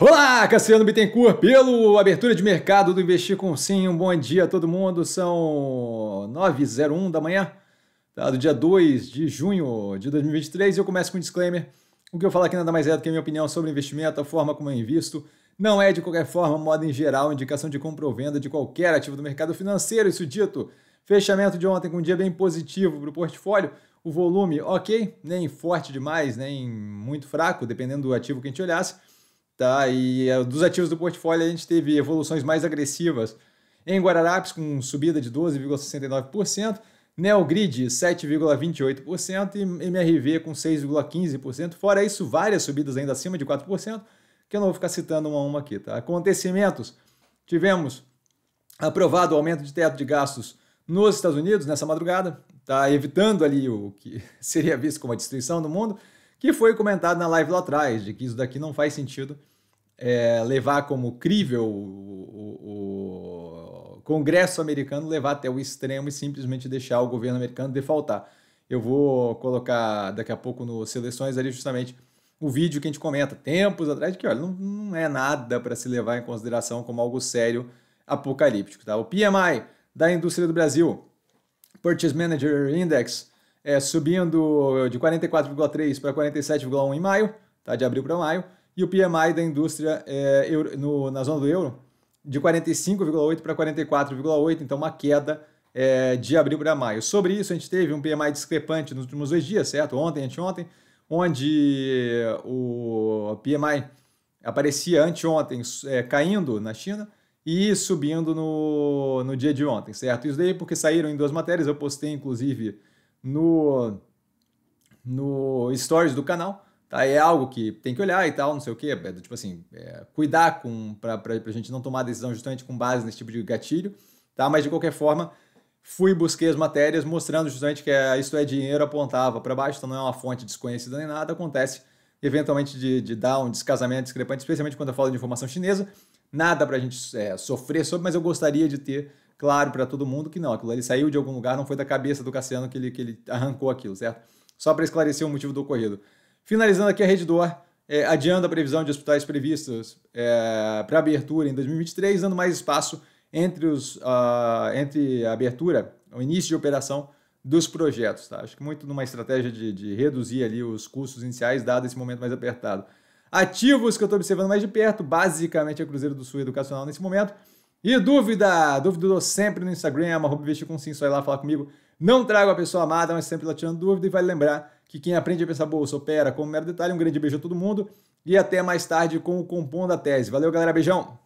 Olá, Cassiano Bittencourt, pelo Abertura de Mercado do Investir com Sim. Um bom dia a todo mundo. São 9h01 da manhã, tá? do dia 2 de junho de 2023. E eu começo com um disclaimer. O que eu falo aqui nada mais é do que a minha opinião sobre investimento, a forma como eu invisto. Não é, de qualquer forma, modo em geral, indicação de compra ou venda de qualquer ativo do mercado financeiro. Isso dito, fechamento de ontem com um dia bem positivo para o portfólio. O volume, ok, nem forte demais, nem muito fraco, dependendo do ativo que a gente olhasse Tá? E eh, dos ativos do portfólio a gente teve evoluções mais agressivas em Guararapes com subida de 12,69%, Neogrid 7,28% e MRV com 6,15%. Fora isso, várias subidas ainda acima de 4%, que eu não vou ficar citando uma a uma aqui. Tá? Acontecimentos, tivemos aprovado o aumento de teto de gastos nos Estados Unidos nessa madrugada, tá? evitando ali o que seria visto como a destruição do mundo que foi comentado na live lá atrás, de que isso daqui não faz sentido é, levar como crível o, o, o, Congresso americano, levar até o extremo e simplesmente deixar o governo americano defaultar. Eu vou colocar daqui a pouco no Seleções ali justamente o vídeo que a gente comenta tempos atrás, de que olha, não, não é nada para se levar em consideração como algo sério apocalíptico. Tá? O PMI da indústria do Brasil, Purchase Manager Index, é, subindo de 44,3 para 47,1 em maio, tá, de abril para maio, e o PMI da indústria é, euro, no, na zona do euro de 45,8 para 44,8, então uma queda é, de abril para maio. Sobre isso, a gente teve um PMI discrepante nos últimos dois dias, certo? Ontem, anteontem, onde o PMI aparecia anteontem é, caindo na China e subindo no, no dia de ontem, certo? Isso daí porque saíram em duas matérias, eu postei inclusive no, no stories do canal. Tá? É algo que tem que olhar e tal, não sei o que. É, tipo assim, é, cuidar com para a gente não tomar decisão justamente com base nesse tipo de gatilho. Tá? Mas de qualquer forma, fui busquei as matérias mostrando justamente que é, isso é dinheiro apontava para baixo, então não é uma fonte desconhecida nem nada. Acontece eventualmente de, de dar um descasamento discrepante, especialmente quando eu falo de informação chinesa. Nada para a gente é, sofrer sobre, mas eu gostaria de ter claro para todo mundo que não, aquilo ele saiu de algum lugar, não foi da cabeça do Cassiano que ele, que ele arrancou aquilo, certo? Só para esclarecer o motivo do ocorrido. Finalizando aqui a Rede é, adiando a previsão de hospitais previstos é, para abertura em 2023, dando mais espaço entre, os, uh, entre a abertura, o início de operação dos projetos. Tá? Acho que muito numa estratégia de, de, reduzir ali os custos iniciais, dado esse momento mais apertado. Ativos que eu estou observando mais de perto, basicamente é Cruzeiro do Sul Educacional nesse momento. E dúvida? Dúvida eu dou sempre no Instagram, arroba investir com sim, só ir lá falar comigo. Não trago a pessoa amada, mas sempre lá tirando dúvida. E vai vale lembrar que quem aprende a pensar bolsa opera como mero detalhe. Um grande beijo a todo mundo e até mais tarde com o Compom da Tese. Valeu, galera. Beijão!